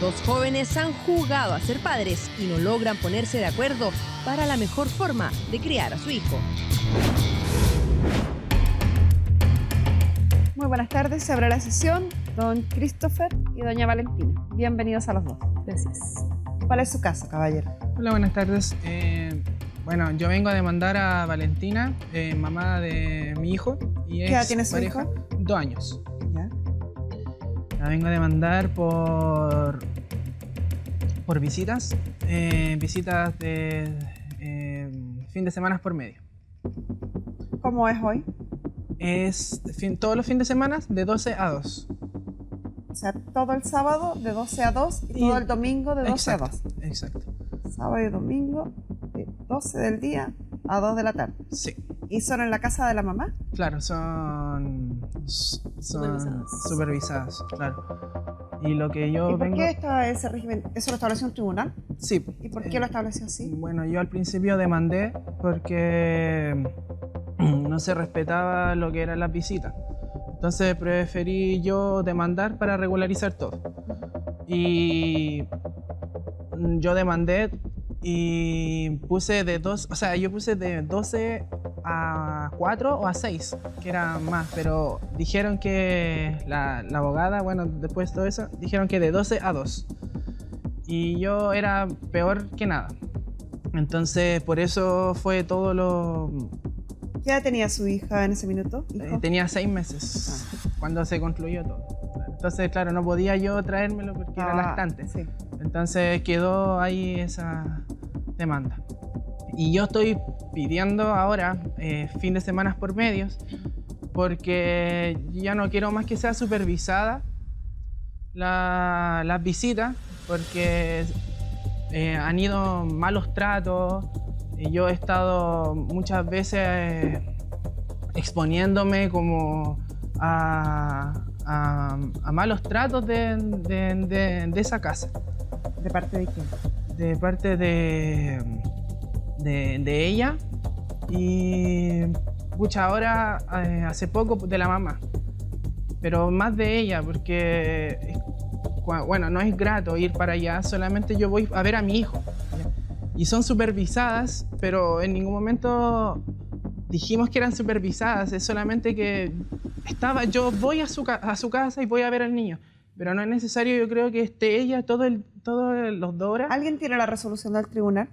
Dos jóvenes han jugado a ser padres y no logran ponerse de acuerdo para la mejor forma de criar a su hijo. Muy buenas tardes, se abre la sesión. Don Christopher y doña Valentina, bienvenidos a los dos. Gracias. ¿Cuál es su caso, caballero? Hola, buenas tardes. Eh, bueno, yo vengo a demandar a Valentina, eh, mamá de mi hijo. ¿Qué edad tiene su hijo? Dos años. La vengo a demandar por, por visitas, eh, visitas de eh, fin de semana por medio. ¿Cómo es hoy? Es fin, todos los fines de semana de 12 a 2. O sea, todo el sábado de 12 a 2 y, todo el domingo de 12 a 2. Exacto. Sábado y domingo de 12 del día a 2 de la tarde. Sí. ¿Y son en la casa de la mamá? Claro, son, supervisadas. claro. Y lo que yo ¿Y por qué está ese régimen? ¿Eso lo estableció un tribunal? Sí. ¿Y por qué lo estableció así? Eh, bueno, yo al principio demandé porque mm, no se respetaba lo que eran las visitas. Entonces preferí yo demandar para regularizar todo. Y mm, yo demandé y puse de dos, o sea, yo puse de 12 a cuatro o a seis, que era más, pero dijeron que la, abogada, bueno, después de todo eso, dijeron que de 12 a 2. Y yo era peor que nada. Entonces, por eso fue todo lo... ¿Ya tenía su hija en ese minuto? Eh, tenía seis meses, ah. cuando se concluyó todo. Entonces, claro, no podía yo traérmelo porque era ah, lactante. Entonces quedó ahí esa demanda. Y yo estoy pidiendo ahora eh, fin de semana por medios porque ya no quiero más que sea supervisada las la visitas porque eh, han ido malos tratos. Yo he estado muchas veces exponiéndome como a, malos tratos de, de, esa casa. ¿De parte de quién? De parte de de, ella. Y mucha ahora eh, hace poco de la mamá, pero más de ella, porque eh, bueno, no es grato ir para allá, solamente yo voy a ver a mi hijo. Y son supervisadas, pero en ningún momento dijimos que eran supervisadas, es solamente que estaba, yo voy a su, casa y voy a ver al niño. Pero no es necesario, yo creo que esté ella todo todos los dos ¿Alguien tiene la resolución del tribunal?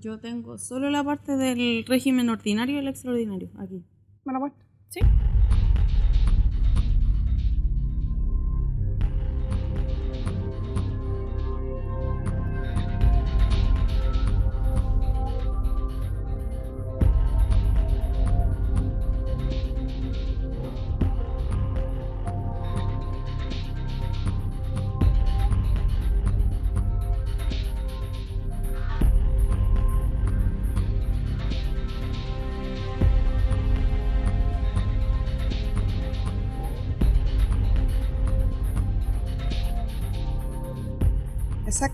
Yo tengo solo la parte del régimen ordinario y el extraordinario aquí. ¿Me la Sí.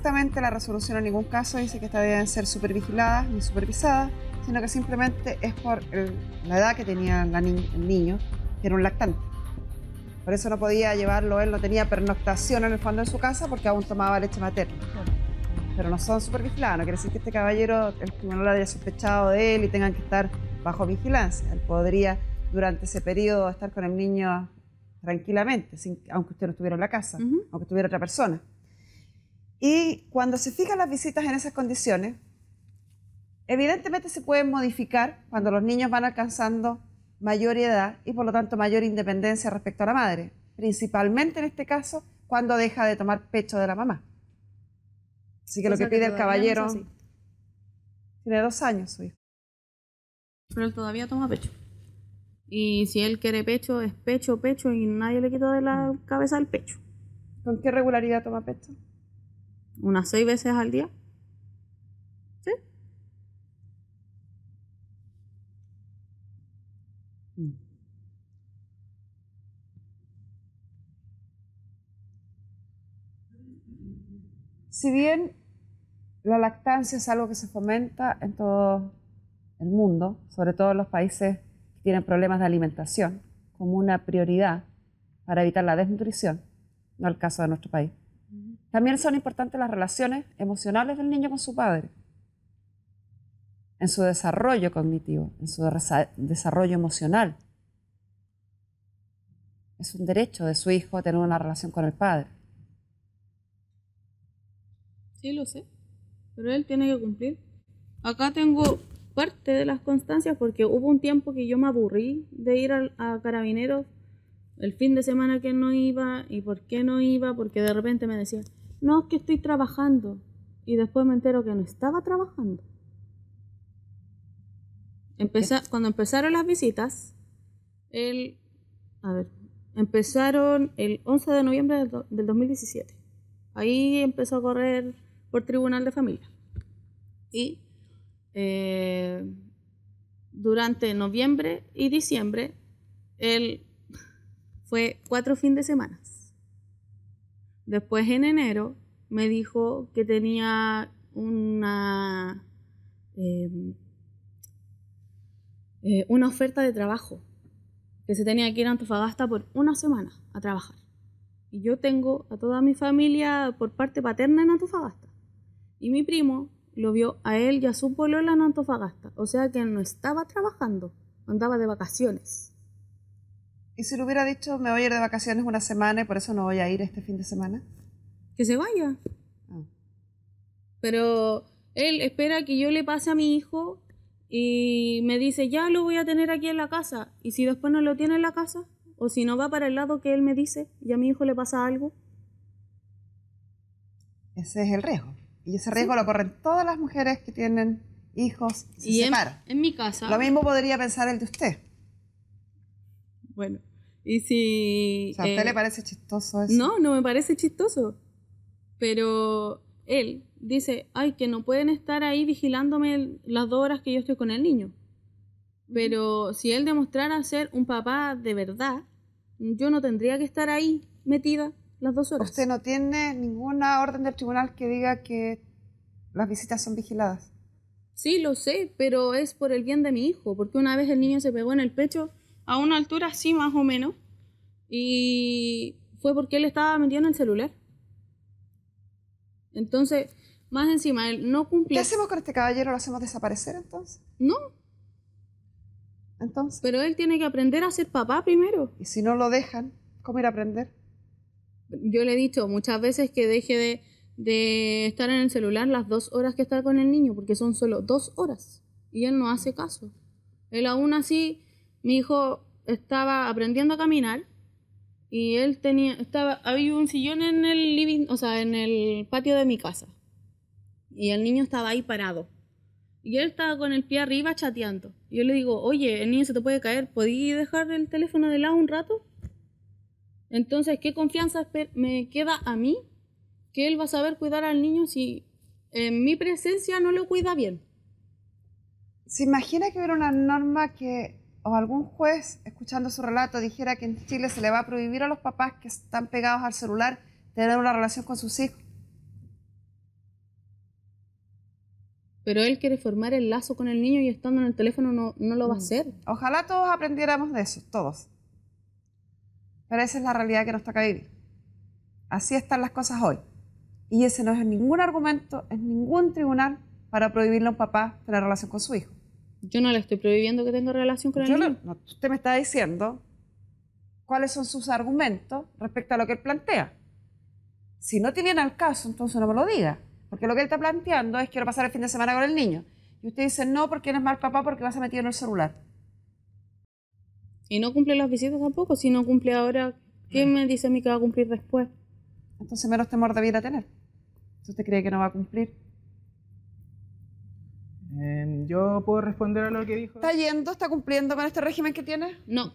exactamente la resolución en ningún caso dice que estas deben ser supervigiladas ni supervisadas, sino que simplemente es por la edad que tenía el niño, que era un lactante. Por eso no podía llevarlo, él no tenía pernoctación en el fondo de su casa porque aún tomaba leche materna. Pero no son supervigiladas, no quiere decir que este caballero, el tribunal lo haya sospechado de él y tengan que estar bajo vigilancia. Él podría durante ese periodo estar con el niño tranquilamente, sin, aunque usted no estuviera en la casa, aunque estuviera otra persona. Y cuando se fijan las visitas en esas condiciones, evidentemente se pueden modificar cuando los niños van alcanzando mayor edad y por lo tanto mayor independencia respecto a la madre, principalmente en este caso cuando deja de tomar pecho de la mamá. Así que lo que pide el caballero tiene dos años su hijo. Pero él todavía toma pecho. Y si él quiere pecho, es pecho, pecho y nadie le quita de la cabeza el pecho. ¿Con qué regularidad toma pecho? unas seis veces al día. ¿Sí? Mm. Si bien la lactancia es algo que se fomenta en todo el mundo, sobre todo en los países que tienen problemas de alimentación, como una prioridad para evitar la desnutrición, no el caso de nuestro país. También son importantes las relaciones emocionales del niño con su padre, en su desarrollo cognitivo, en su desarrollo emocional. Es un derecho de su hijo tener una relación con el padre. Sí, lo sé, pero él tiene que cumplir. Acá tengo parte de las constancias porque hubo un tiempo que yo me aburrí de ir a, a carabineros el fin de semana que no iba y por qué no iba, porque de repente me decía, no, que estoy trabajando. Y después me entero que no estaba trabajando. cuando empezaron las visitas, el, a ver, empezaron el 11 de noviembre del, 2017. Ahí empezó a correr por Tribunal de Familia. Y eh, durante noviembre y diciembre, él fue cuatro fines de semana Después en enero me dijo que tenía una, em, eh, una oferta de trabajo, que se tenía que ir a Antofagasta por una semana a trabajar. Y yo tengo a toda mi familia por parte paterna en Antofagasta. Y mi primo lo vio a él y a su polola en Antofagasta. O sea que no estaba trabajando, andaba de vacaciones. ¿Y si le hubiera dicho, me voy a ir de vacaciones una semana y por eso no voy a ir este fin de semana? Que se vaya. Ah. Pero él espera que yo le pase a mi hijo y me dice, ya lo voy a tener aquí en la casa. Y si después no lo tiene en la casa, o si no va para el lado que él me dice y a mi hijo le pasa algo. Ese es el riesgo. Y ese riesgo lo corren todas las mujeres que tienen hijos y se en, en mi casa. Lo mismo podría pensar el de usted. Bueno. Y si... ¿A usted eh, le parece chistoso eso? No, no me parece chistoso. Pero él dice, ay, que no pueden estar ahí vigilándome las dos horas que yo estoy con el niño. Pero si él demostrara ser un papá de verdad, yo no tendría que estar ahí metida las dos horas. Usted no tiene ninguna orden del tribunal que diga que las visitas son vigiladas. Sí, lo sé, pero es por el bien de mi hijo, porque una vez el niño se pegó en el pecho a una altura así más o menos, y fue porque él estaba metiendo el celular. Entonces, más encima, él no cumplió. ¿Qué hacemos con este caballero? ¿Lo hacemos desaparecer entonces? No. Entonces. Pero él tiene que aprender a ser papá primero. ¿Y si no lo dejan? ¿Cómo ir a aprender? Yo le he dicho muchas veces que deje de, de estar en el celular las dos horas que está con el niño, porque son solo dos horas. Y él no hace caso. Él aún así mi hijo estaba aprendiendo a caminar y él tenía, estaba, había un sillón en el living, o sea, en el patio de mi casa. Y el niño estaba ahí parado. Y él estaba con el pie arriba chateando. Y yo le digo, oye, el niño se te puede caer, ¿podí dejar el teléfono de lado un rato? Entonces, ¿qué confianza me queda a mí que él va a saber cuidar al niño si en mi presencia no lo cuida bien? ¿Se imagina que era una norma que o algún juez, escuchando su relato, dijera que en Chile se le va a prohibir a los papás que están pegados al celular tener una relación con sus hijos. Pero él quiere formar el lazo con el niño y estando en el teléfono no, lo va a mm. hacer. Ojalá todos aprendiéramos de eso, todos. Pero esa es la realidad que nos toca vivir. Así están las cosas hoy. Y ese no es ningún argumento, en ningún tribunal para prohibirle a un papá tener relación con su hijo. Yo no le estoy prohibiendo que tenga relación con el niño. No, usted me está diciendo cuáles son sus argumentos respecto a lo que él plantea. Si no tienen al caso, entonces no me lo diga. Porque lo que él está planteando es quiero pasar el fin de semana con el niño. Y usted dice no porque eres mal papá porque vas a metido en el celular. Y no cumple las visitas tampoco. Si no cumple ahora, ¿quién me dice a mí que va a cumplir después? Entonces menos temor vida tener. usted cree que no va a cumplir, Em, ¿Yo puedo responder a lo que dijo? ¿Está yendo? ¿Está cumpliendo con este régimen que tiene? No.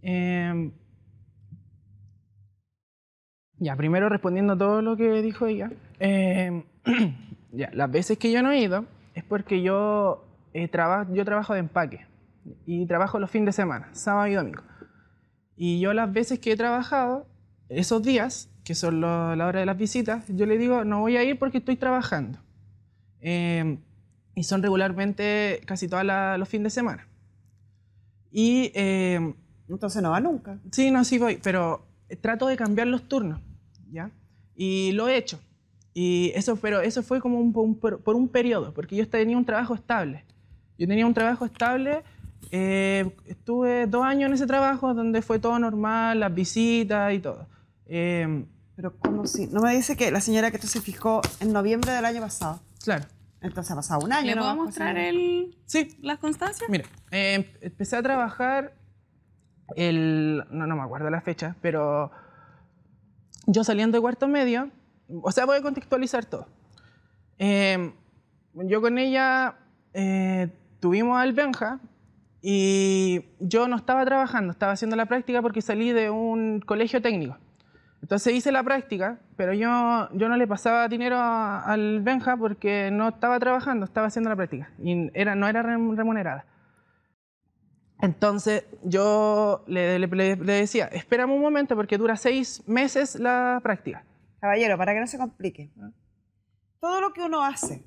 Em, ya, primero respondiendo todo lo que dijo ella. Em, ya, las veces que yo no he ido es porque yo, eh, trabajo yo trabajo de empaque y trabajo los fines de semana, sábado y domingo. Y yo las veces que he trabajado, esos días, que son la hora de las visitas, yo le digo, no voy a ir porque estoy trabajando y son regularmente casi todos los fines de semana. Y, em, Entonces no va nunca. Sí, no, sí voy, pero trato de cambiar los turnos, ¿ya? Y lo he hecho. Y eso, pero eso fue como un, por, un periodo, porque yo tenía un trabajo estable. Yo tenía un trabajo estable, eh, estuve dos años en ese trabajo donde fue todo normal, las visitas y todo. Em, pero ¿cómo si, no me dice que la señora que esto se fijó en noviembre del año pasado. Claro. Entonces ha pasado un año. ¿Le puedo mostrar el... sí. las constancias? Mira, eh, empecé a trabajar el... No, no me acuerdo la fecha, pero yo saliendo de cuarto medio, o sea, voy a contextualizar todo. Em, yo con ella eh, tuvimos al Benja y yo no estaba trabajando, estaba haciendo la práctica porque salí de un colegio técnico. Entonces hice la práctica, pero yo, yo no le pasaba dinero al Benja porque no estaba trabajando, estaba haciendo la práctica y era, no era remunerada. Entonces yo le, le, decía, espérame un momento porque dura seis meses la práctica. Caballero, para que no se complique, todo lo que uno hace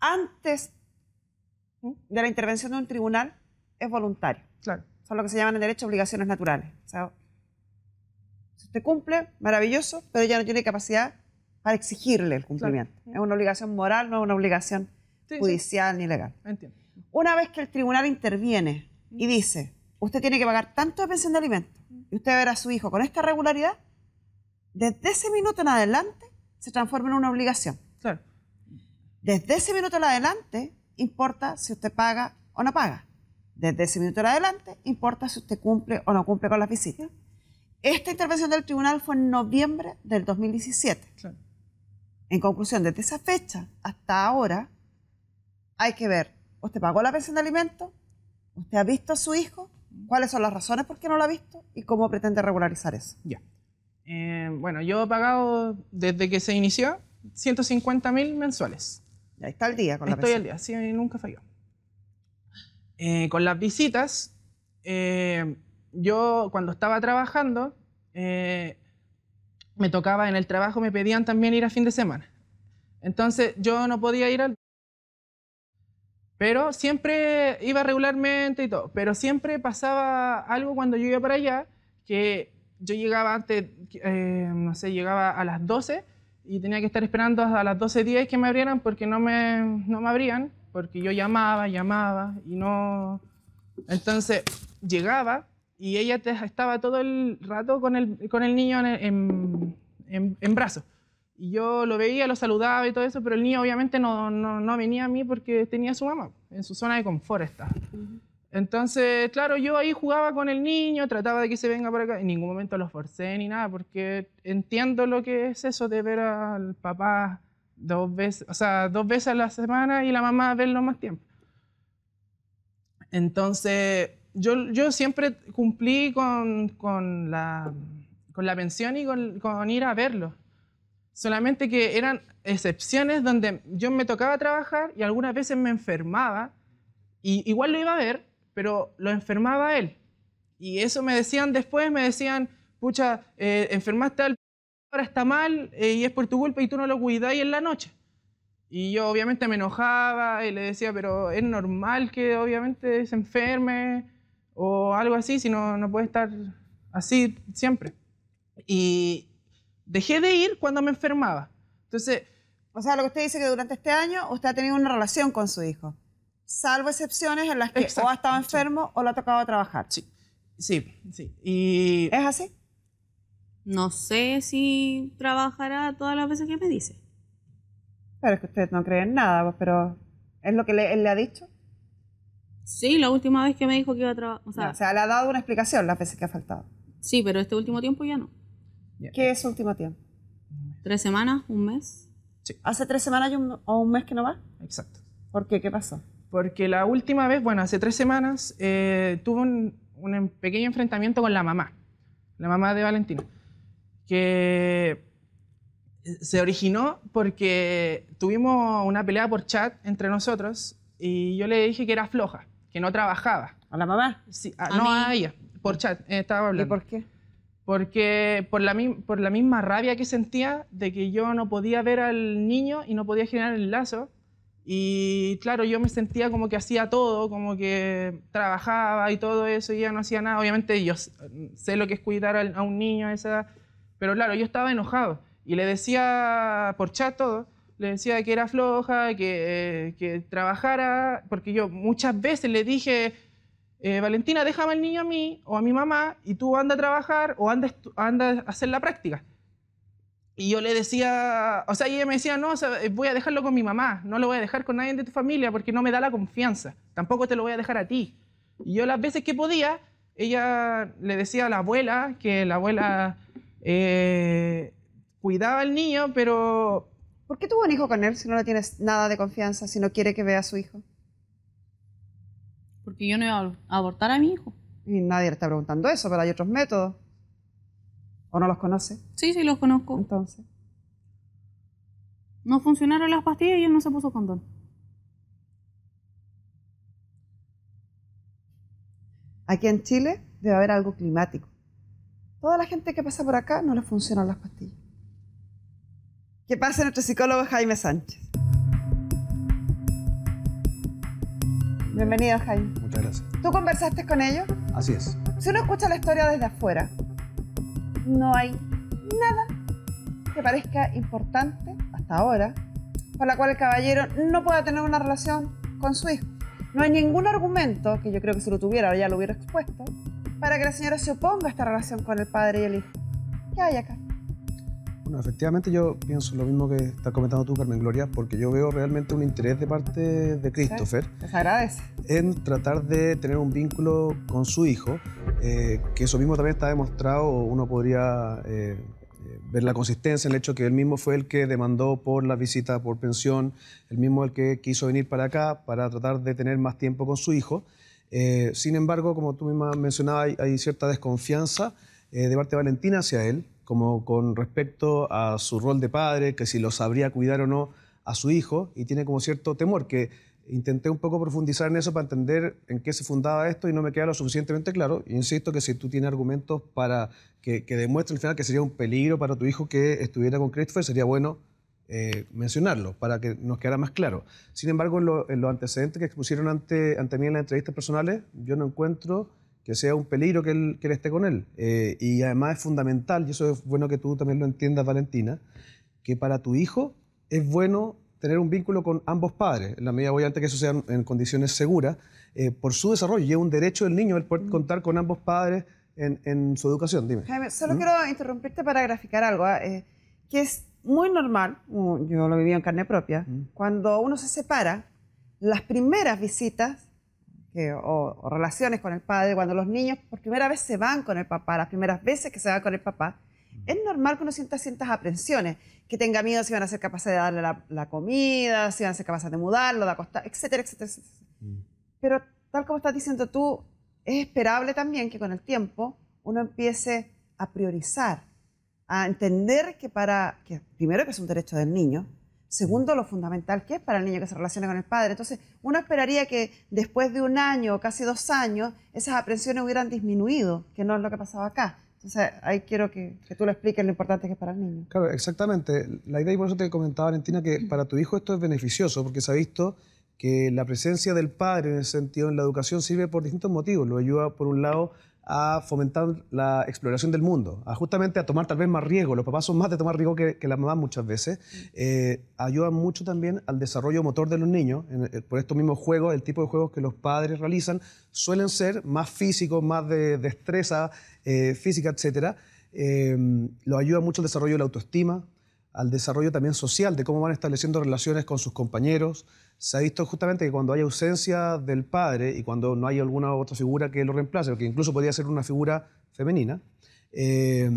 antes de la intervención de un tribunal es voluntario. Claro. Son lo que se llaman en derecho obligaciones naturales. Usted cumple, maravilloso, pero ya no tiene capacidad para exigirle el cumplimiento. Es una obligación moral, no es una obligación judicial ni legal. Una vez que el tribunal interviene y mm. dice, usted tiene que pagar tanto de pensión de alimentos y usted verá a su hijo con esta regularidad, desde ese minuto en adelante se transforma en una obligación. Desde ese minuto en adelante importa si usted paga o no paga. Desde ese minuto en adelante importa si usted cumple o no cumple con la visitas. Esta intervención del tribunal fue en noviembre del 2017. En conclusión, desde esa fecha hasta ahora, hay que ver, ¿usted pagó la pensión de alimentos? ¿Usted ha visto a su hijo? ¿Cuáles son las razones por qué no lo ha visto? ¿Y cómo pretende regularizar eso? Ya. Eh, bueno, yo he pagado desde que se inició 150 mil mensuales. Ahí está el día con la Estoy al día, sí, nunca falló. Eh, con las visitas, eh, yo cuando estaba trabajando, eh, me tocaba en el trabajo, me pedían también ir a fin de semana. Entonces yo no podía ir al... Pero siempre iba regularmente y todo. Pero siempre pasaba algo cuando yo iba para allá, que yo llegaba antes, eh, no sé, llegaba a las 12 y tenía que estar esperando hasta las 12.10 que me abrieran porque no me, no me abrían, porque yo llamaba, llamaba y no... Entonces llegaba y ella estaba todo el rato con el, con el niño en, en, brazos. Y yo lo veía, lo saludaba y todo eso, pero el niño obviamente no, venía a mí porque tenía a su mamá, en su zona de confort está. Entonces, claro, yo ahí jugaba con el niño, trataba de que se venga para acá. En ningún momento lo forcé ni nada, porque entiendo lo que es eso de ver al papá dos veces, o sea, dos veces a la semana y la mamá verlo más tiempo. Entonces, yo, siempre cumplí con, la, mención pensión y con, ir a verlo. Solamente que eran excepciones donde yo me tocaba trabajar y algunas veces me enfermaba. Y igual lo iba a ver, pero lo enfermaba él. Y eso me decían después, me decían, pucha, eh, enfermaste al ahora está mal eh, y es por tu culpa y tú no lo y en la noche. Y yo obviamente me enojaba y le decía, pero es normal que obviamente se enferme, o algo así, si no, no puede estar así siempre. Y dejé de ir cuando me enfermaba. Entonces... O sea, lo que usted dice que durante este año usted ha tenido una relación con su hijo, salvo excepciones en las que o ha estado enfermo o le ha tocado trabajar. Sí, sí, sí. Y... ¿Es así? No sé si trabajará todas las veces que me dice. Pero es que usted no cree en nada, pero ¿es lo que él le ha dicho? Sí, la última vez que me dijo que iba a trabajar. O, sea, le ha dado una explicación las veces que ha faltado. Sí, pero este último tiempo ya no. ¿Qué es último tiempo? ¿Tres semanas? ¿Un mes? Sí. ¿Hace tres semanas un, o un mes que no va? Exacto. ¿Por qué? ¿Qué pasó? Porque la última vez, bueno, hace tres semanas, eh, tuvo un, un, em, pequeño enfrentamiento con la mamá, la mamá de Valentina, que eh, se originó porque tuvimos una pelea por chat entre nosotros y yo le dije que era floja que no trabajaba. ¿A la mamá? Sí, no a ella, por chat, eh, estaba hablando. ¿Y por qué? Porque por la, por la misma rabia que sentía de que yo no podía ver al niño y no podía generar el lazo. Y claro, yo me sentía como que hacía todo, como que trabajaba y todo eso, y ella no hacía nada. Obviamente yo sé lo que es cuidar a un niño a esa edad, pero claro, yo estaba enojado y le decía por chat todo le decía que era floja, que, eh, que trabajara, porque yo muchas veces le dije, eh, Valentina, déjame al niño a mí o a mi mamá y tú anda a trabajar o anda, a hacer la práctica. Y yo le decía, o sea, ella me decía, no, eh, voy a dejarlo con mi mamá, no lo voy a dejar con nadie de tu familia porque no me da la confianza, tampoco te lo voy a dejar a ti. Y yo las veces que podía, ella le decía a la abuela que la abuela cuidaba al niño, pero ¿Por qué tuvo un hijo con él si no le tienes nada de confianza, si no quiere que vea a su hijo? Porque yo no iba a abortar a mi hijo. Y nadie le está preguntando eso, pero hay otros métodos. ¿O no los conoce? Sí, sí, los conozco. Entonces. No funcionaron las pastillas y él no se puso condón. Aquí en Chile debe haber algo climático. Toda la gente que pasa por acá no le funcionan las pastillas que pase nuestro psicólogo Jaime Sánchez. Bienvenido, Jaime. Muchas gracias. ¿Tú conversaste con ellos? Así es. Si uno escucha la historia desde afuera, no hay nada que parezca importante hasta ahora por la cual el caballero no pueda tener una relación con su hijo. No hay ningún argumento, que yo creo que si lo tuviera ya lo hubiera expuesto, para que la señora se oponga a esta relación con el padre y el hijo. ¿Qué hay acá? Bueno, efectivamente yo pienso lo mismo que está comentando tú, Carmen Gloria, porque yo veo realmente un interés de parte de Christopher. En tratar de tener un vínculo con su hijo, eh, que eso mismo también está demostrado, uno podría eh, eh, ver la consistencia en el hecho que él mismo fue el que demandó por la visita por pensión, el mismo el que quiso venir para acá para tratar de tener más tiempo con su hijo. sin embargo, como tú misma mencionabas, hay, hay cierta desconfianza de parte de Valentina hacia él, como con respecto a su rol de padre, que si lo sabría cuidar o no a su hijo, y tiene como cierto temor, que intenté un poco profundizar en eso para entender en qué se fundaba esto y no me queda lo suficientemente claro. Insisto que si tú tienes argumentos para que, que demuestre al final que sería un peligro para tu hijo que estuviera con Christopher, sería bueno eh, mencionarlo para que nos quedara más claro. Sin embargo, en, los antecedentes que expusieron ante, ante mí en las entrevistas personales, yo no encuentro que sea un peligro que él, que esté con él. Eh, y además es fundamental, y eso es bueno que tú también lo entiendas, Valentina, que para tu hijo es bueno tener un vínculo con ambos padres, en la medida antes que eso sea en condiciones seguras, eh, por su desarrollo. Y es un derecho del niño el poder mm. contar con ambos padres en, su educación. Dime. solo ¿Mm? quiero interrumpirte para graficar algo, ¿ah? eh, que es muy normal, yo lo viví en carne propia, mm. cuando uno se separa, las primeras visitas o, relaciones con el padre, cuando los niños por primera vez se van con el papá, las primeras veces que se van con el papá, es normal que uno sienta ciertas aprensiones, que tenga miedo si van a ser capaces de darle la, comida, si van a ser capaces de mudarlo, de acostar, etcétera, etcétera. Mm. Pero tal como estás diciendo tú, es esperable también que con el tiempo uno empiece a priorizar, a entender que para, que primero que es un derecho del niño, Segundo, lo fundamental que es para el niño que se relaciona con el padre. Entonces, uno esperaría que después de un año o casi dos años, esas aprensiones hubieran disminuido, que no es lo que pasaba acá. Entonces, ahí quiero que, que, tú lo expliques lo importante que es para el niño. Claro, exactamente. La idea, y por eso te comentaba, Valentina, que mm. para tu hijo esto es beneficioso, porque se ha visto que la presencia del padre en el sentido en la educación sirve por distintos motivos. Lo ayuda, por un lado, a fomentar la exploración del mundo, a justamente a tomar tal vez más riesgo. Los papás son más de tomar riesgo que, las mamás muchas veces. Eh, ayuda mucho también al desarrollo motor de los niños. Eh, por estos mismos juegos, el tipo de juegos que los padres realizan suelen ser más físicos, más de destreza eh, física, etc. lo ayuda mucho al desarrollo de la autoestima, al desarrollo también social, de cómo van estableciendo relaciones con sus compañeros. Se ha visto justamente que cuando hay ausencia del padre y cuando no hay alguna otra figura que lo reemplace, que incluso podría ser una figura femenina, eh,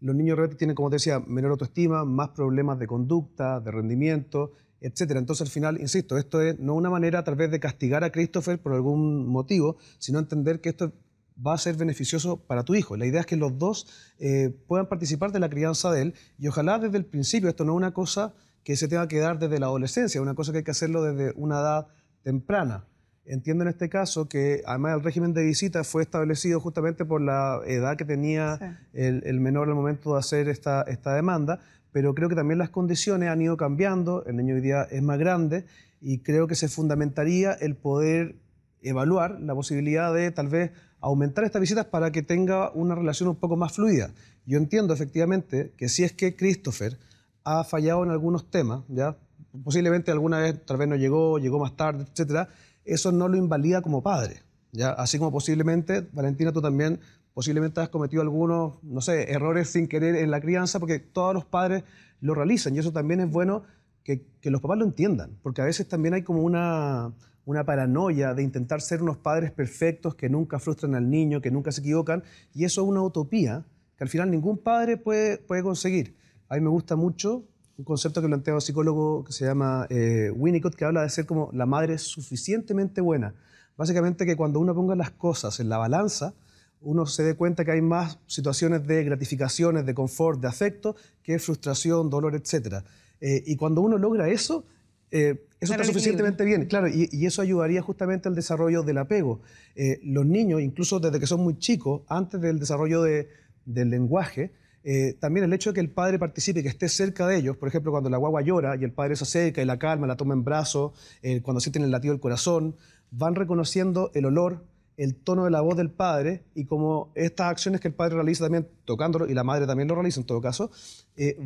los niños rebeldes tienen, como te decía, menor autoestima, más problemas de conducta, de rendimiento, etc. Entonces, al final, insisto, esto es no una manera tal vez de castigar a Christopher por algún motivo, sino entender que esto va a ser beneficioso para tu hijo. La idea es que los dos eh, puedan participar de la crianza de él y ojalá desde el principio, esto no es una cosa que se tenga que dar desde la adolescencia, es una cosa que hay que hacerlo desde una edad temprana. Entiendo en este caso que además el régimen de visita fue establecido justamente por la edad que tenía el, el, menor al momento de hacer esta, esta demanda, pero creo que también las condiciones han ido cambiando, el niño hoy día es más grande y creo que se fundamentaría el poder evaluar la posibilidad de tal vez aumentar estas visitas para que tenga una relación un poco más fluida. Yo entiendo efectivamente que si es que Christopher ha fallado en algunos temas, ya posiblemente alguna vez tal vez no llegó, llegó más tarde, etcétera, eso no lo invalida como padre, ya así como posiblemente Valentina tú también posiblemente has cometido algunos, no sé, errores sin querer en la crianza porque todos los padres lo realizan y eso también es bueno que los papás lo entiendan, porque a veces también hay como una una paranoia de intentar ser unos padres perfectos que nunca frustran al niño, que nunca se equivocan, y eso es una utopía que al final ningún padre puede, puede conseguir. A mí me gusta mucho un concepto que plantea un psicólogo que se llama eh, Winnicott, que habla de ser como la madre suficientemente buena. Básicamente que cuando uno ponga las cosas en la balanza, uno se dé cuenta que hay más situaciones de gratificaciones, de confort, de afecto, que frustración, dolor, etc. Eh, y cuando uno logra eso, eh, eso está suficientemente bien, claro, y, eso ayudaría justamente al desarrollo del apego. Eh, los niños, incluso desde que son muy chicos, antes del desarrollo del lenguaje, eh, también el hecho de que el padre participe, que esté cerca de ellos, por ejemplo, cuando la guagua llora y el padre se acerca y la calma, la toma en brazos, cuando sienten el latido del corazón, van reconociendo el olor, el tono de la voz del padre y como estas acciones que el padre realiza también tocándolo y la madre también lo realiza en todo caso,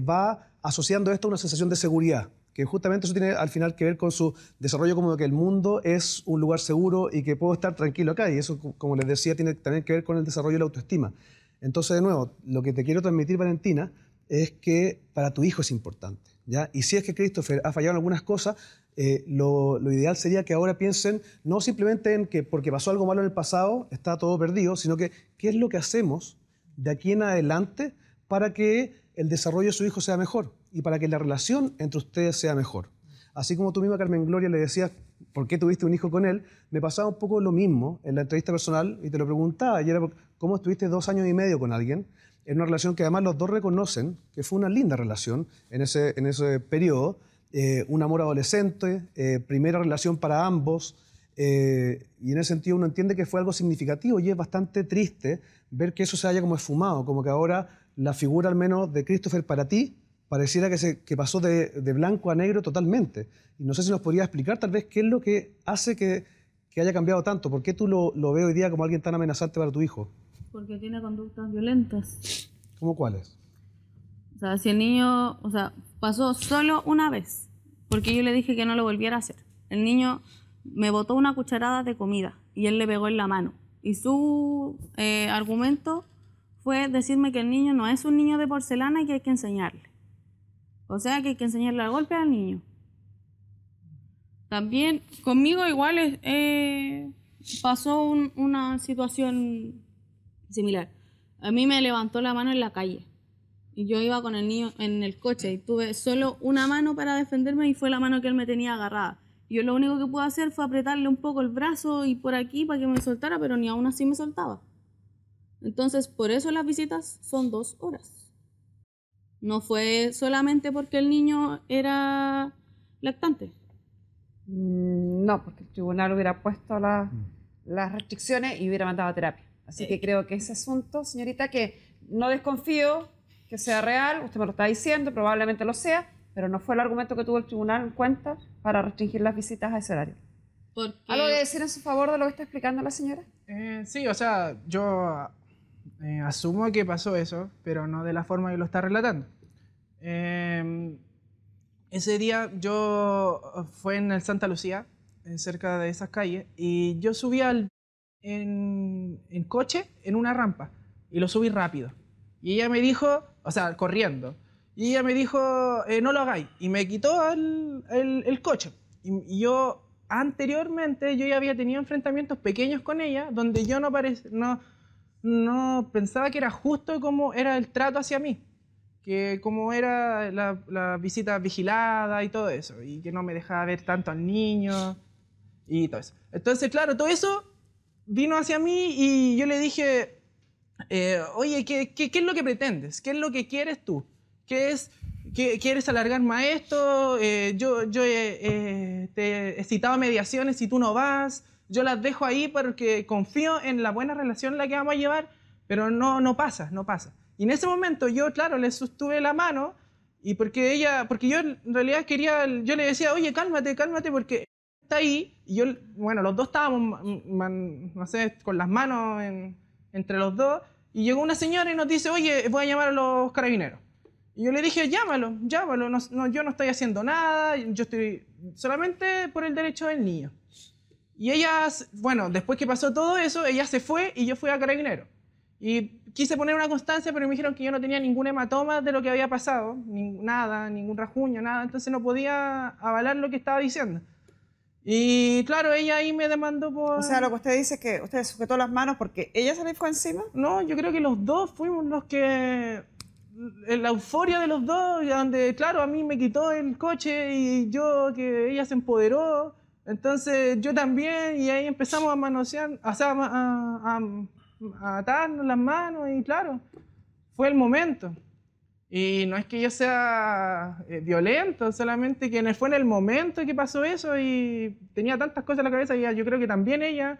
va asociando esto a una sensación de seguridad que justamente eso tiene al final que ver con su desarrollo como que el mundo es un lugar seguro y que puedo estar tranquilo acá. Y eso, como les decía, tiene también que ver con el desarrollo de la autoestima. Entonces, de nuevo, lo que te quiero transmitir, Valentina, es que para tu hijo es importante. ¿ya? Y si es que Christopher ha fallado en algunas cosas, eh, lo, lo, ideal sería que ahora piensen no simplemente en que porque pasó algo malo en el pasado está todo perdido, sino que qué es lo que hacemos de aquí en adelante para que el desarrollo de su hijo sea mejor y para que la relación entre ustedes sea mejor. Así como tú misma, Carmen Gloria, le decías por qué tuviste un hijo con él, me pasaba un poco lo mismo en la entrevista personal y te lo preguntaba, y era cómo estuviste dos años y medio con alguien, en una relación que además los dos reconocen que fue una linda relación en ese, en ese periodo, eh, un amor adolescente, eh, primera relación para ambos, eh, y en ese sentido uno entiende que fue algo significativo y es bastante triste ver que eso se haya como esfumado, como que ahora la figura al menos de Christopher para ti pareciera que, se, pasó de, blanco a negro totalmente. Y no sé si nos podría explicar tal vez qué es lo que hace que, haya cambiado tanto. ¿Por qué tú lo, lo ves hoy día como alguien tan amenazante para tu hijo? Porque tiene conductas violentas. ¿Cómo cuáles? O sea, si el niño, o sea, pasó solo una vez, porque yo le dije que no lo volviera a hacer. El niño me botó una cucharada de comida y él le pegó en la mano. Y su eh, argumento fue decirme que el niño no es un niño de porcelana y que hay que enseñarle. O sea, que hay que enseñarle al golpe al niño. También conmigo igual eh, pasó una situación similar. A mí me levantó la mano en la calle. Y yo iba con el niño en el coche y tuve solo una mano para defenderme y fue la mano que él me tenía agarrada. Yo lo único que pude hacer fue apretarle un poco el brazo y por aquí para que me soltara, pero ni aún así me soltaba. Entonces, por eso las visitas son dos horas. No fue solamente porque el niño era lactante. Mm, no, porque el tribunal hubiera puesto mm. las restricciones y hubiera mandado a terapia. Así que eh, creo que ese asunto, señorita, que no desconfío que sea real, usted me lo está diciendo, probablemente lo sea, pero no fue el argumento que tuvo el tribunal en cuenta para restringir las visitas a ese horario. ¿Algo de decir en su favor de lo que está explicando la señora? Eh, sí, o sea, yo eh, asumo que pasó eso, pero no de la forma que lo está relatando. Em, ese día yo fue en el Santa Lucía, eh, cerca de esas calles, y yo subí al, en, en coche en una rampa y lo subí rápido. Y ella me dijo, o sea, corriendo, y ella me dijo, eh, no lo hagáis, y me quitó el, coche. Y, yo, anteriormente, yo ya había tenido enfrentamientos pequeños con ella, donde yo no, no, no pensaba que era justo como era el trato hacia mí, que como era la, visita vigilada y todo eso, y que no me dejaba ver tanto al niño y todo eso. Entonces, claro, todo eso vino hacia mí y yo le dije, eh, oye, ¿qué, ¿qué, es lo que pretendes? ¿Qué es lo que quieres tú? ¿Qué es, que ¿Quieres alargar más esto? Eh, yo yo te he citado mediaciones y tú no vas. Yo las dejo ahí porque confío en la buena relación la que vamos a llevar, pero no, no pasa, no pasa. Y en ese momento yo, claro, le sostuve la mano y porque ella, porque yo en realidad quería, yo le decía, oye, cálmate, cálmate, porque está ahí. Y yo, bueno, los dos estábamos, no sé, con las manos entre los dos. Y llegó una señora y nos dice, oye, voy a llamar a los carabineros. Y yo le dije, llámalo, llámalo, yo no estoy haciendo nada, yo estoy solamente por el derecho del niño. Y ella, bueno, después que pasó todo eso, ella se fue y yo fui a Carabinero. Y quise poner una constancia, pero me dijeron que yo no tenía ningún hematoma de lo que había pasado, nada, ningún rajuño, nada, entonces no podía avalar lo que estaba diciendo. Y claro, ella ahí me demandó por... O sea, lo que usted dice es que usted sujetó las manos porque ella se le fue encima. No, yo creo que los dos fuimos los que... La euforia de los dos, donde claro, a mí me quitó el coche y yo que ella se empoderó entonces yo también, y ahí empezamos a manosear, o sea, a, a atarnos las manos, y claro, fue el momento. Y no es que yo sea eh, violento, solamente que fue en el momento que pasó eso y tenía tantas cosas en la cabeza y yo creo que también ella.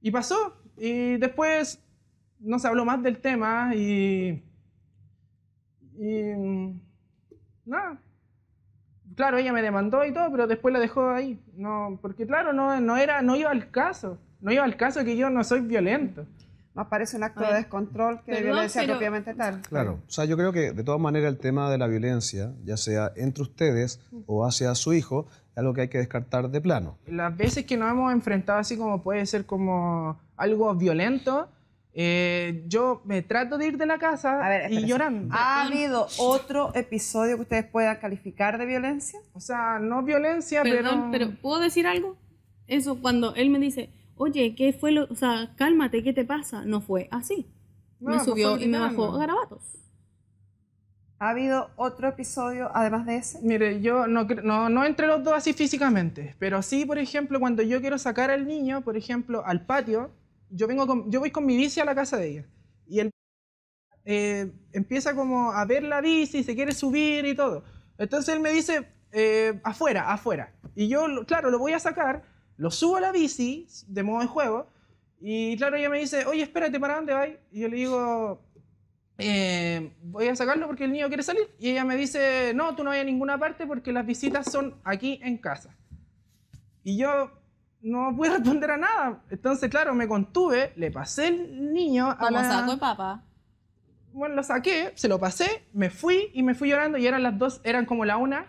Y pasó. Y después no se habló más del tema y. Y. Mm, nada claro, ella me demandó y todo, pero después la dejó ahí. No, porque claro, no, no, era, no iba al caso. No iba al caso que yo no soy violento. Más parece un acto de descontrol que de violencia propiamente tal. Claro, o sea, yo creo que de todas maneras el tema de la violencia, ya sea entre ustedes o hacia su hijo, es algo que hay que descartar de plano. Las veces que nos hemos enfrentado así como puede ser como algo violento, eh, yo me trato de ir de la casa y llorando. ¿Ha ah, habido otro episodio que ustedes puedan calificar de violencia? O sea, no violencia, Perdón, pero... ¿puedo decir algo? Eso, cuando él me dice, oye, ¿qué fue lo...? O sea, cálmate, ¿qué te pasa? No fue así. me subió y me bajó garabatos. ¿Ha habido otro episodio además de ese? Mire, yo no, no, no entre los dos así físicamente, pero sí, por ejemplo, cuando yo quiero sacar al niño, por ejemplo, al patio yo, vengo yo voy con mi bici a la casa de ella. Y él eh, empieza como a ver la bici, se quiere subir y todo. Entonces él me dice, eh, afuera, afuera. Y yo, claro, lo voy a sacar, lo subo a la bici, de modo de juego, y claro, ella me dice, oye, espérate, ¿para dónde va Y yo le digo, eh, voy a sacarlo porque el niño quiere salir. Y ella me dice, no, tú no vayas a ninguna parte porque las visitas son aquí en casa. Y yo no pude responder a nada. Entonces, claro, me contuve, le pasé el niño a ¿Cómo el papá? Bueno, lo saqué, se lo pasé, me fui y me fui llorando y eran las dos, eran como la una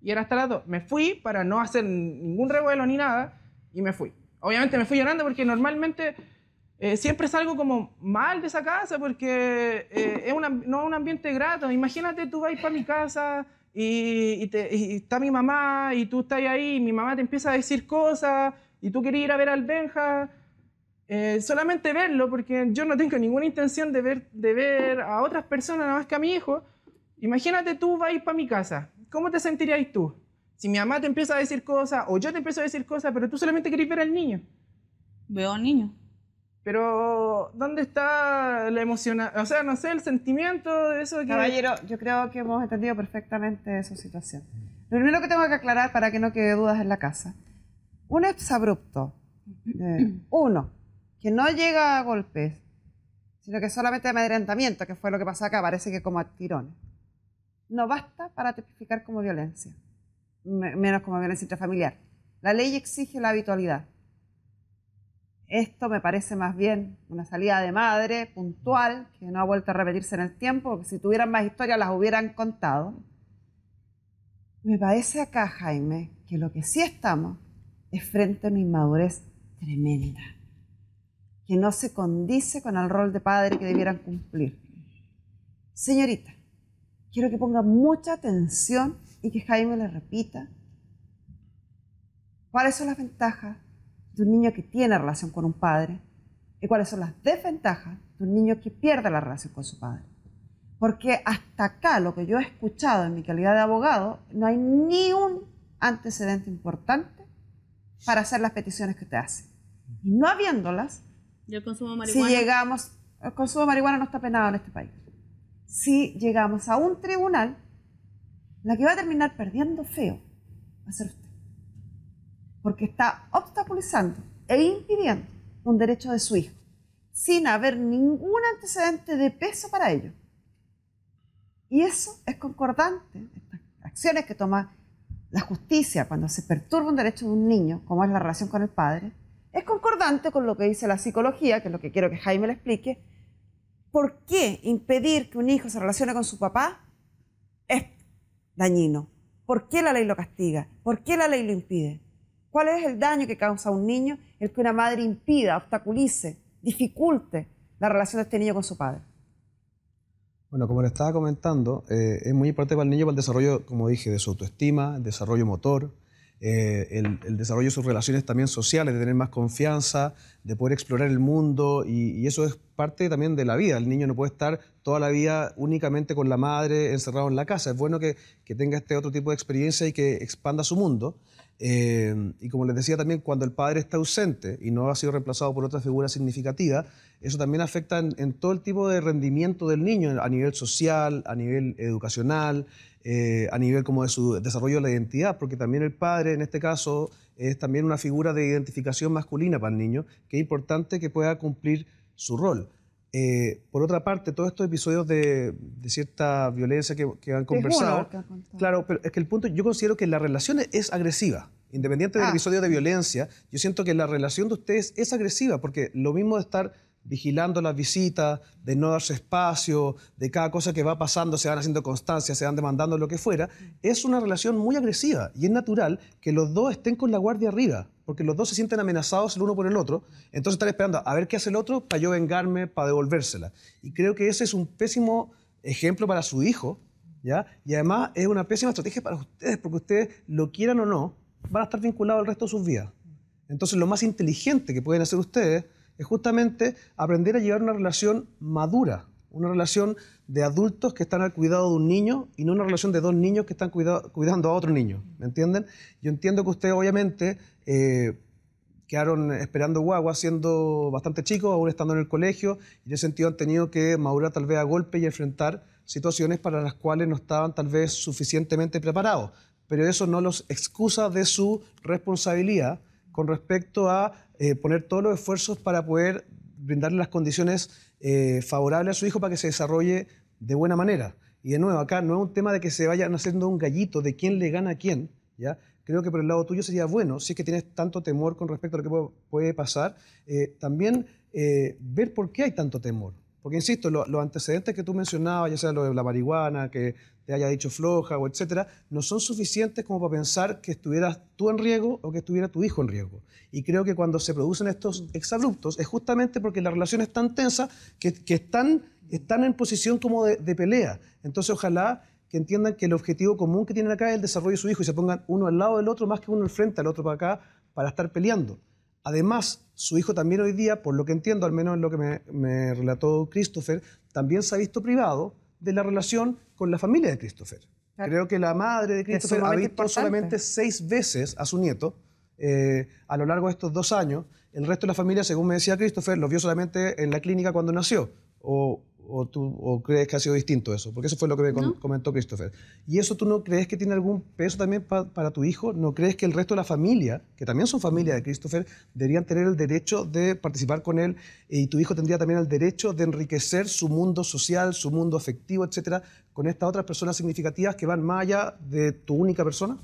y era hasta las dos. Me fui para no hacer ningún revuelo ni nada y me fui. Obviamente me fui llorando porque normalmente eh, siempre salgo como mal de esa casa porque eh, es no es un ambiente grato. Imagínate tú vas para mi casa y, está mi mamá y tú estás ahí mi mamá te empieza a decir cosas y tú querías ir a ver al Benja. Eh, solamente verlo, porque yo no tengo ninguna intención de ver, de ver a otras personas nada más que a mi hijo. Imagínate tú vas para mi casa. ¿Cómo te sentirías tú? Si mi mamá te empieza a decir cosas o yo te empiezo a decir cosas, pero tú solamente querés ver al niño. Veo al niño. Pero, ¿dónde está la emoción? O sea, no sé, el sentimiento de eso que... Caballero, yo creo que hemos entendido perfectamente su situación. Lo primero que tengo que aclarar para que no quede dudas en la casa. Un exabrupto. abrupto, uno, que no llega a golpes, sino que solamente amedrentamiento, que fue lo que pasó acá, parece que como a tirones. No basta para tipificar como violencia, menos como violencia intrafamiliar. La ley exige la habitualidad. Esto me parece más bien una salida de madre puntual, que no ha vuelto a repetirse en el tiempo, porque si tuvieran más historias las hubieran contado. Me parece acá, Jaime, que lo que sí estamos es frente a una inmadurez tremenda, que no se condice con el rol de padre que debieran cumplir. Señorita, quiero que ponga mucha atención y que Jaime le repita cuáles son las ventajas de un niño que tiene relación con un padre y cuáles son las desventajas de un niño que pierde la relación con su padre. Porque hasta acá lo que yo he escuchado en mi calidad de abogado, no hay ni un antecedente importante para hacer las peticiones que te hacen. Y no habiéndolas, si llegamos, el consumo de marihuana no está penado en este país. Si llegamos a un tribunal, la que va a terminar perdiendo feo va a ser usted porque está obstaculizando e impidiendo un derecho de su hijo, sin haber ningún antecedente de peso para ello. Y eso es concordante, estas acciones que toma la justicia cuando se perturba un derecho de un niño, como es la relación con el padre, es concordante con lo que dice la psicología, que es lo que quiero que Jaime le explique, por qué impedir que un hijo se relacione con su papá es dañino, por qué la ley lo castiga, por qué la ley lo impide. ¿Cuál es el daño que causa a un niño el que una madre impida, obstaculice, dificulte la relación de este niño con su padre? Bueno, como le estaba comentando, eh, es muy importante para el niño para el desarrollo, como dije, de su autoestima, el desarrollo motor, eh, el, desarrollo de sus relaciones también sociales, de tener más confianza, de poder explorar el mundo y, eso es parte también de la vida. El niño no puede estar toda la vida únicamente con la madre encerrado en la casa. Es bueno que tenga este otro tipo de experiencia y que expanda su mundo. Eh, y como les decía también, cuando el padre está ausente y no ha sido reemplazado por otra figura significativa, eso también afecta en, todo el tipo de rendimiento del niño, a nivel social, a nivel educacional, eh, a nivel como de su desarrollo de la identidad, porque también el padre, en este caso, es también una figura de identificación masculina para el niño, que es importante que pueda cumplir su rol. Eh, por otra parte, todos estos episodios de, cierta violencia que, han conversado. claro, pero es que el punto, yo considero que la relación es agresiva. Independiente del ah. episodio de violencia, yo siento que la relación de ustedes es agresiva, porque lo mismo de estar vigilando las visitas, de no darse espacio, de cada cosa que va pasando, se van haciendo constancia, se van demandando lo que fuera, mm. es una relación muy agresiva y es natural que los dos estén con la guardia arriba porque los dos se sienten amenazados el uno por el otro, entonces están esperando a ver qué hace el otro para yo vengarme, para devolvérsela. Y creo que ese es un pésimo ejemplo para su hijo, ¿ya? Y además es una pésima estrategia para ustedes, porque ustedes, lo quieran o no, van a estar vinculados al resto de sus vidas. Entonces lo más inteligente que pueden hacer ustedes es justamente aprender a llevar una relación madura, una relación de adultos que están al cuidado de un niño y no una relación de dos niños que están cuidando a otro niño, ¿me entienden? Yo entiendo que ustedes obviamente eh, quedaron esperando guagua siendo bastante chicos, aún estando en el colegio, y en ese sentido han tenido que madurar tal vez a golpe y enfrentar situaciones para las cuales no estaban tal vez suficientemente preparados, pero eso no los excusa de su responsabilidad con respecto a eh, poner todos los esfuerzos para poder brindarle las condiciones eh, favorables a su hijo para que se desarrolle de buena manera. Y de nuevo, acá no es un tema de que se vaya haciendo un gallito de quién le gana a quién, ¿ya? Creo que por el lado tuyo sería bueno, si es que tienes tanto temor con respecto a lo que puede pasar, eh, también eh, ver por qué hay tanto temor. Porque insisto, los antecedentes que tú mencionabas, ya sea lo de la marihuana, que te haya dicho floja o etcétera, no son suficientes como para pensar que estuvieras tú en riesgo o que estuviera tu hijo en riesgo. Y creo que cuando se producen estos mm. exabruptos es justamente porque la relación es tan tensa que, están, están en posición como de, pelea. Entonces, ojalá que entiendan que el objetivo común que tienen acá es el desarrollo de su hijo y se pongan uno al lado del otro más que uno al frente al otro para acá para estar peleando. Además, su hijo también hoy día, por lo que entiendo, al menos en lo que me, relató Christopher, también se ha visto privado de la relación con la familia de Christopher. Creo que la madre de Christopher ha visto solamente seis veces a su nieto eh, a lo largo de estos dos años. El resto de la familia, según me decía Christopher, lo vio solamente en la clínica cuando nació o o, crees que ha sido distinto eso? Porque eso fue lo que me comentó Christopher. ¿Y eso tú no crees que tiene algún peso también para tu hijo? ¿No crees que el resto de la familia, que también son familia de Christopher, deberían tener el derecho de participar con él y tu hijo tendría también el derecho de enriquecer su mundo social, su mundo afectivo, etcétera, con estas otras personas significativas que van más allá de tu única persona?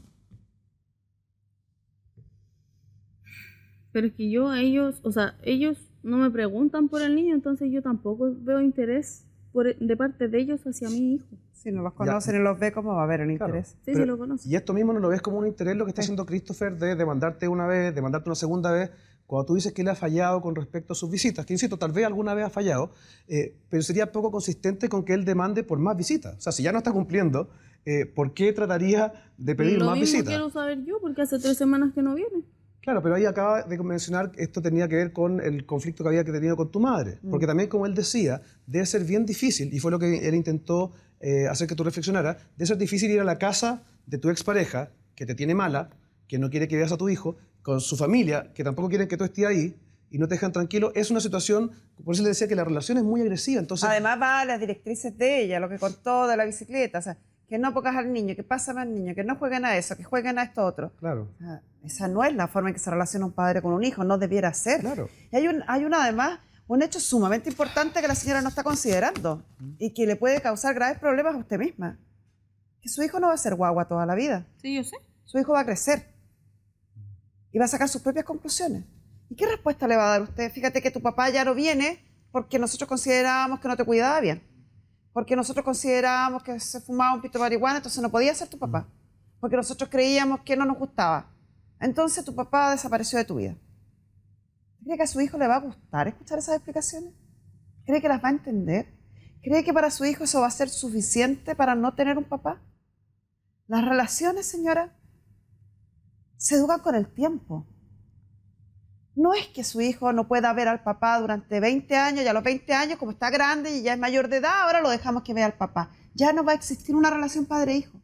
Pero es que yo a ellos, o sea, ellos no me preguntan por el niño, entonces yo tampoco veo interés por, e, de parte de ellos hacia mi hijo. Si no los conocen y los ve, ¿cómo va a haber un interés? Sí, sí, lo Y esto mismo no lo ves como un interés lo que está haciendo Christopher de demandarte una vez, demandarte una segunda vez, cuando tú dices que él ha fallado con respecto a sus visitas, que insisto, tal vez alguna vez ha fallado, eh, pero sería poco consistente con que él demande por más visitas. O sea, si ya no está cumpliendo, eh, ¿por qué trataría de pedir lo más mismo quiero saber yo, porque hace tres semanas que no viene. Claro, pero ahí acaba de mencionar que esto tenía que ver con el conflicto que había tenido con tu madre, mm. porque también, como él decía, debe ser bien difícil, y fue lo que él intentó eh, hacer que tú reflexionaras, debe ser difícil ir a la casa de tu expareja, que te tiene mala, que no quiere que veas a tu hijo, con su familia, que tampoco quieren que tú estés ahí, y no te dejan tranquilo, es una situación, por eso le decía que la relación es muy agresiva. Entonces... Además va a las directrices de ella, lo que cortó de la bicicleta, o sea, que no pongas al niño, que pásame al niño, que no jueguen a eso, que jueguen a esto otro. Claro. esa no es la forma en que se relaciona un padre con un hijo, no debiera ser. Claro. Y hay un, hay una además un hecho sumamente importante que la señora no está considerando y que le puede causar graves problemas a usted misma. Que su hijo no va a ser guagua toda la vida. Sí, yo sé. Su hijo va a crecer y va a sacar sus propias conclusiones. ¿Y qué respuesta le va a dar usted? Fíjate que tu papá ya no viene porque nosotros considerábamos que no te cuidaba bien porque nosotros considerábamos que se fumaba un pito de marihuana, entonces no podía ser tu papá, porque nosotros creíamos que no nos gustaba. Entonces tu papá desapareció de tu vida. ¿Cree que a su hijo le va a gustar escuchar esas explicaciones? ¿Cree que las va a entender? ¿Cree que para su hijo eso va a ser suficiente para no tener un papá? Las relaciones, señora, se educan con el tiempo. No es que su hijo no pueda ver al papá durante 20 años Ya a los 20 años, como está grande y ya es mayor de edad, ahora lo dejamos que vea al papá. Ya no va a existir una relación padre-hijo.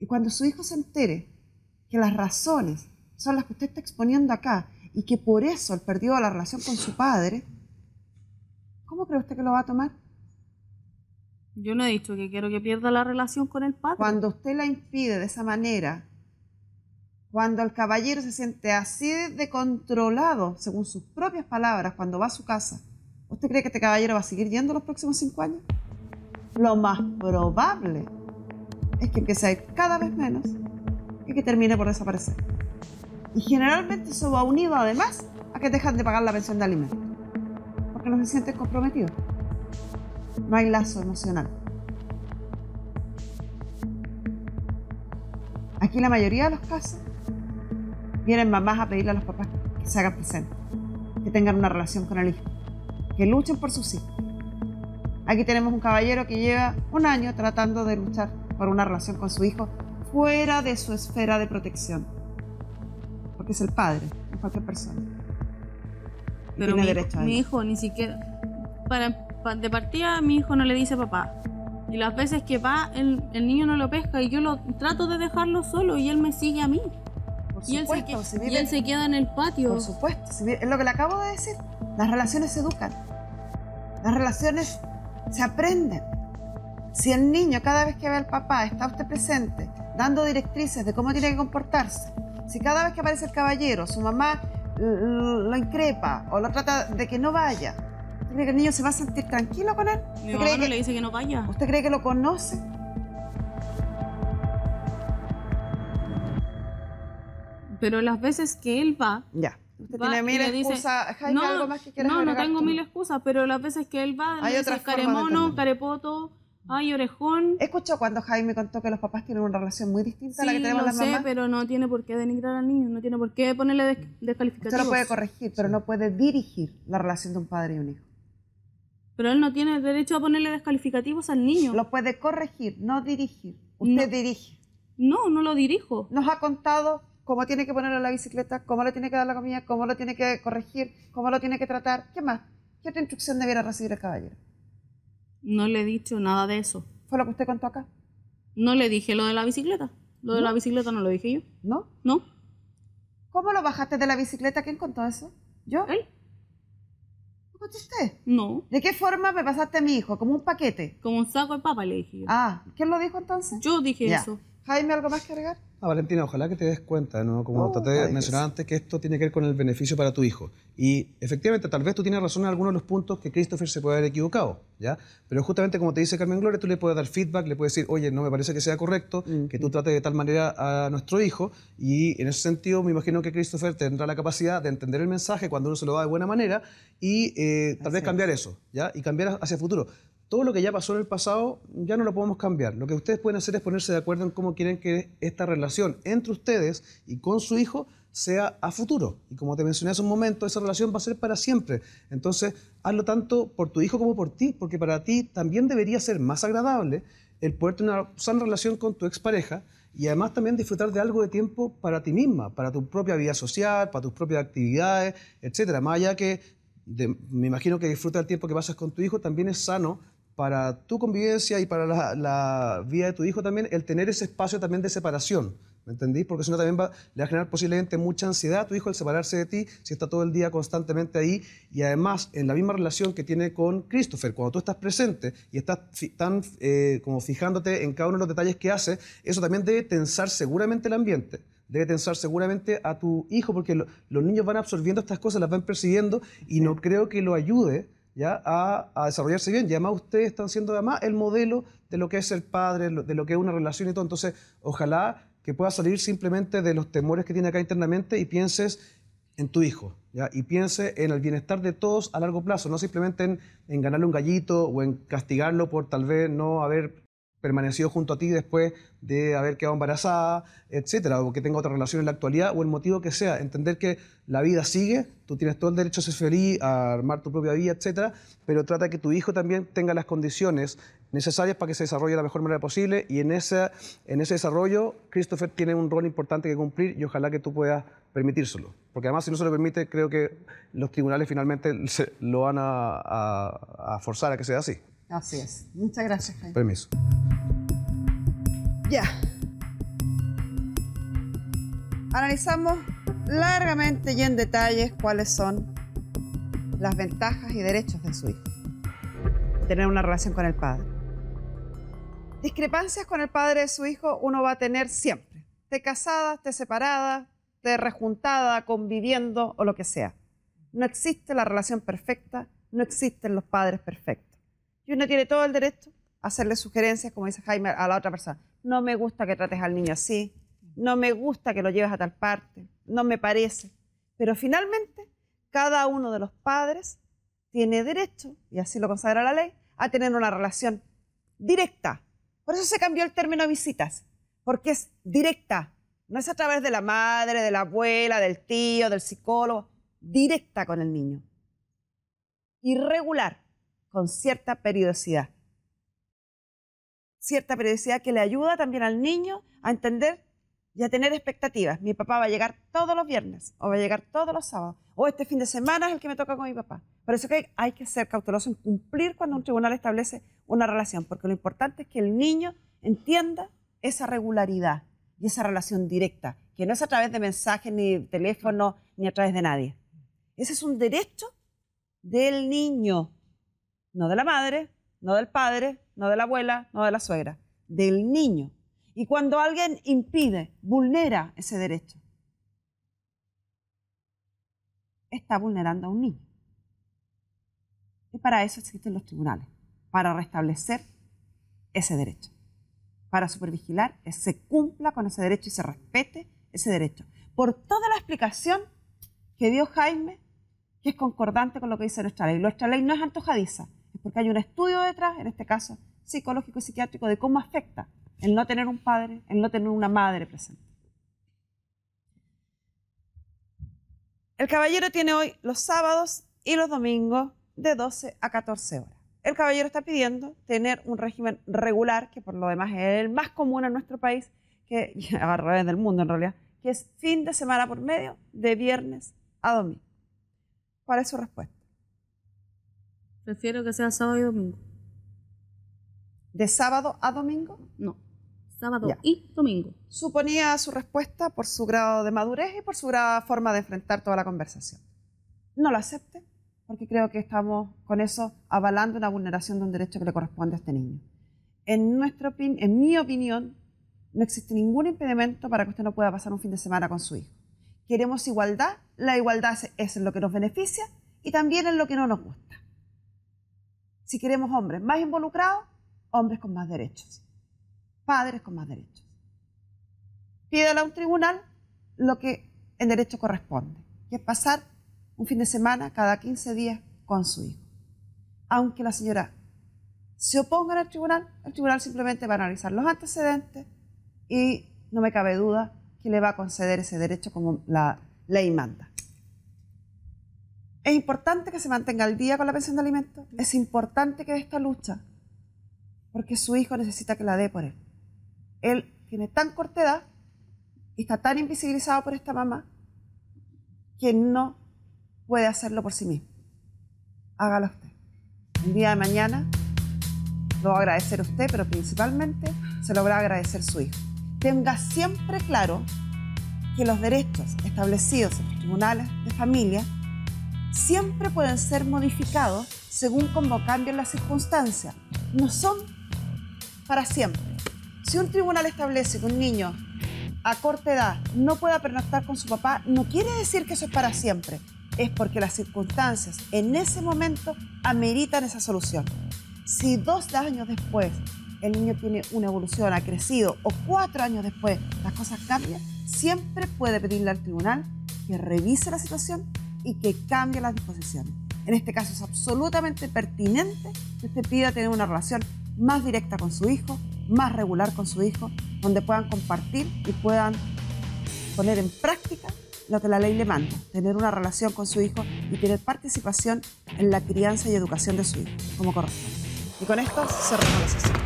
Y cuando su hijo se entere que las razones son las que usted está exponiendo acá y que por eso él perdió la relación con su padre, ¿cómo cree usted que lo va a tomar? Yo no he dicho que quiero que pierda la relación con el padre. Cuando usted la impide de esa manera, cuando el caballero se siente así de controlado, según sus propias palabras, cuando va a su casa, ¿usted cree que este caballero va a seguir yendo los próximos cinco años? Lo más probable es que empiece a ir cada vez menos y que termine por desaparecer. Y generalmente eso va unido además a que dejan de pagar la pensión de alimentos, porque no se sienten comprometidos. No hay lazo emocional. Aquí la mayoría de los casos vienen mamás a pedirle a los papás que se hagan presente, que tengan una relación con el hijo, que luchen por sus hijos. Aquí tenemos un caballero que lleva un año tratando de luchar por una relación con su hijo fuera de su esfera de protección, porque es el padre, de cualquier persona. Pero mi, derecho a mi hijo ni siquiera, para, de partida mi hijo no le dice papá, y las veces que va, el, niño no lo pesca y yo lo trato de dejarlo solo y él me sigue a mí y Él se, queda en el patio. Por supuesto, es lo que le acabo de decir. Las relaciones se educan. Las relaciones se aprenden. Si el niño cada vez que ve al papá está usted presente, dando directrices de cómo tiene que comportarse, si cada vez que aparece el caballero su mamá lo increpa o lo trata de que no vaya, ¿usted cree que el niño se va a sentir tranquilo con él? Mi le dice que no vaya. ¿Usted cree que lo conoce? pero las veces que él va... Ya. Usted tiene mil excusas. Jaime, no, algo más que No, no tengo mil excusas, pero las veces que él va, Hay otras caremono, carepoto, ay, orejón. Escuchó cuando Jaime contó que los papás tienen una relación muy distinta a la que tenemos lo sé, pero no tiene por qué denigrar al niño, no tiene por qué ponerle descalificativos. Usted lo puede corregir, pero no puede dirigir la relación de un padre y un hijo. Pero él no tiene derecho a ponerle descalificativos al niño. Lo puede corregir, no dirigir. Usted dirige. No, no lo dirijo. Nos ha contado cómo tiene que ponerlo en la bicicleta, cómo le tiene que dar la comida, cómo lo tiene que corregir, cómo lo tiene que tratar. ¿Qué más? ¿Qué otra instrucción debiera recibir el caballero? No le he dicho nada de eso. ¿Fue lo que usted contó acá? No le dije lo de la bicicleta. Lo de la bicicleta no lo dije yo. ¿No? No. ¿Cómo lo bajaste de la bicicleta? ¿Quién contó eso? ¿Yo? ¿Él? ¿No usted? No. ¿De qué forma me pasaste a mi hijo? ¿Como un paquete? Como un saco de papa, le dije yo. Ah, ¿quién lo dijo entonces? Yo dije eso. Jaime, ¿algo más que agregar? Ah, Valentina, ojalá que te des cuenta, como te oh, traté de antes, que esto tiene que ver con el beneficio para tu hijo. Y efectivamente, tal vez tú tienes razón en algunos de los puntos que Christopher se puede haber equivocado, ¿ya? Pero justamente como te dice Carmen Gloria, tú le puedes dar feedback, le puedes decir, oye, no me parece que sea correcto que tú trates de tal manera a nuestro hijo. Y en ese sentido, me imagino que Christopher tendrá la capacidad de entender el mensaje cuando uno se lo da de buena manera y eh, tal vez cambiar eso, ¿ya? Y cambiar hacia el futuro todo lo que ya pasó en el pasado ya no lo podemos cambiar. Lo que ustedes pueden hacer es ponerse de acuerdo en cómo quieren que esta relación entre ustedes y con su hijo sea a futuro. Y como te mencioné hace un momento, esa relación va a ser para siempre. Entonces, hazlo tanto por tu hijo como por ti, porque para ti también debería ser más agradable el poder tener una sana relación con tu expareja y además también disfrutar de algo de tiempo para ti misma, para tu propia vida social, para tus propias actividades, etc. Más allá que me imagino que disfrutar el tiempo que pasas con tu hijo, también es sano para tu convivencia y para la, vida de tu hijo también, el tener ese espacio también de separación. ¿Me entendís? Porque si no también va, le va a generar posiblemente mucha ansiedad a tu hijo el separarse de ti, si está todo el día constantemente ahí. Y además, en la misma relación que tiene con Christopher, cuando tú estás presente y estás tan eh, como fijándote en cada uno de los detalles que hace, eso también debe tensar seguramente el ambiente debe tensar seguramente a tu hijo, porque los niños van absorbiendo estas cosas, las van percibiendo, y no creo que lo ayude ¿ya? A, desarrollarse bien. Y además ustedes están siendo además el modelo de lo que es el padre, de lo que es una relación y todo. Entonces, ojalá que pueda salir simplemente de los temores que tiene acá internamente y pienses en tu hijo, ¿ya? y piense en el bienestar de todos a largo plazo, no simplemente en, en ganarle un gallito o en castigarlo por tal vez no haber permanecido junto a ti después de haber quedado embarazada, etcétera, o que tenga otra relación en la actualidad, o el motivo que sea. Entender que la vida sigue, tú tienes todo el derecho a ser feliz, a armar tu propia vida, etcétera, pero trata que tu hijo también tenga las condiciones necesarias para que se desarrolle de la mejor manera posible, y en ese, en ese desarrollo, Christopher tiene un rol importante que cumplir y ojalá que tú puedas permitírselo. Porque además, si no se lo permite, creo que los tribunales finalmente lo van a forzar a que sea así. Así es. Muchas gracias, Jaime. Permiso. Ya. Analizamos largamente y en detalles cuáles son las ventajas y derechos de su hijo. Tener una relación con el padre. Discrepancias con el padre de su hijo uno va a tener siempre. Te casada, esté separada, esté rejuntada, conviviendo o lo que sea. No existe la relación perfecta, no existen los padres perfectos. Y uno tiene todo el derecho a hacerle sugerencias, como dice Jaime, a la otra persona. No me gusta que trates al niño así, no me gusta que lo lleves a tal parte, no me parece. Pero finalmente, cada uno de los padres tiene derecho, y así lo consagra la ley, a tener una relación directa. Por eso se cambió el término visitas, porque es directa. No es a través de la madre, de la abuela, del tío, del psicólogo, directa con el niño. Irregular con cierta periodicidad. Cierta periodicidad que le ayuda también al niño a entender y a tener expectativas. Mi papá va a llegar todos los viernes o va a llegar todos los sábados o este fin de semana es el que me toca con mi papá. Por eso que hay que ser cauteloso en cumplir cuando un tribunal establece una relación, porque lo importante es que el niño entienda esa regularidad y esa relación directa, que no es a través de mensajes, ni de teléfono, ni a través de nadie. Ese es un derecho del niño no de la madre, no del padre, no de la abuela, no de la suegra, del niño. Y cuando alguien impide, vulnera ese derecho, está vulnerando a un niño. Y para eso existen los tribunales, para restablecer ese derecho, para supervigilar que se cumpla con ese derecho y se respete ese derecho. Por toda la explicación que dio Jaime, que es concordante con lo que dice nuestra ley. Nuestra ley no es antojadiza, porque hay un estudio detrás, en este caso psicológico y psiquiátrico, de cómo afecta el no tener un padre, el no tener una madre presente. El caballero tiene hoy los sábados y los domingos de 12 a 14 horas. El caballero está pidiendo tener un régimen regular, que por lo demás es el más común en nuestro país, que a revés del mundo en realidad, que es fin de semana por medio, de viernes a domingo. ¿Cuál es su respuesta? Prefiero que sea sábado y domingo. ¿De sábado a domingo? No, sábado y domingo. Suponía su respuesta por su grado de madurez y por su forma de enfrentar toda la conversación. No lo acepte, porque creo que estamos con eso avalando una vulneración de un derecho que le corresponde a este niño. En, en mi opinión, no existe ningún impedimento para que usted no pueda pasar un fin de semana con su hijo. Queremos igualdad, la igualdad es en lo que nos beneficia y también en lo que no nos gusta. Si queremos hombres más involucrados, hombres con más derechos, padres con más derechos. Pídale a un tribunal lo que en derecho corresponde, que es pasar un fin de semana cada 15 días con su hijo. Aunque la señora se oponga al tribunal, el tribunal simplemente va a analizar los antecedentes y no me cabe duda que le va a conceder ese derecho como la ley manda. Es importante que se mantenga al día con la pensión de alimentos. Es importante que dé esta lucha, porque su hijo necesita que la dé por él. Él tiene tan corta edad y está tan invisibilizado por esta mamá que no puede hacerlo por sí mismo. Hágalo usted. El día de mañana lo va a agradecer usted, pero principalmente se lo va a agradecer su hijo. Tenga siempre claro que los derechos establecidos en los tribunales de familia siempre pueden ser modificados según como cambien las circunstancias. No son para siempre. Si un tribunal establece que un niño a corta edad no pueda pernoctar con su papá, no quiere decir que eso es para siempre. Es porque las circunstancias en ese momento ameritan esa solución. Si dos años después el niño tiene una evolución, ha crecido, o cuatro años después las cosas cambian, siempre puede pedirle al tribunal que revise la situación y que cambie las disposiciones. En este caso es absolutamente pertinente que usted pida tener una relación más directa con su hijo, más regular con su hijo, donde puedan compartir y puedan poner en práctica lo que la ley le manda, tener una relación con su hijo y tener participación en la crianza y educación de su hijo, como corresponde. Y con esto cerramos la sesión.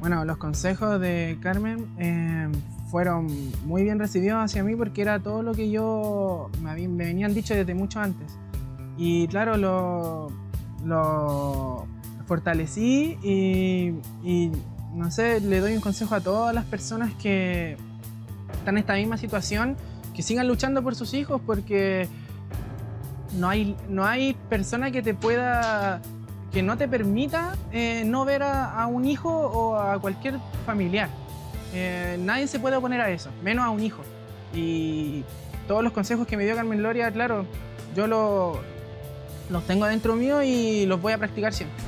Bueno, los consejos de Carmen eh, fueron muy bien recibidos hacia mí porque era todo lo que yo me, habían, me venían dicho desde mucho antes. Y claro, lo, lo fortalecí y, no sé, le doy un consejo a todas las personas que están en esta misma situación, que sigan luchando por sus hijos porque no hay, no hay persona que te pueda que no te permita eh, no ver a un hijo o a cualquier familiar. Eh, nadie se puede oponer a eso, menos a un hijo. Y todos los consejos que me dio Carmen Gloria, claro, yo los tengo dentro mío y los voy a practicar siempre.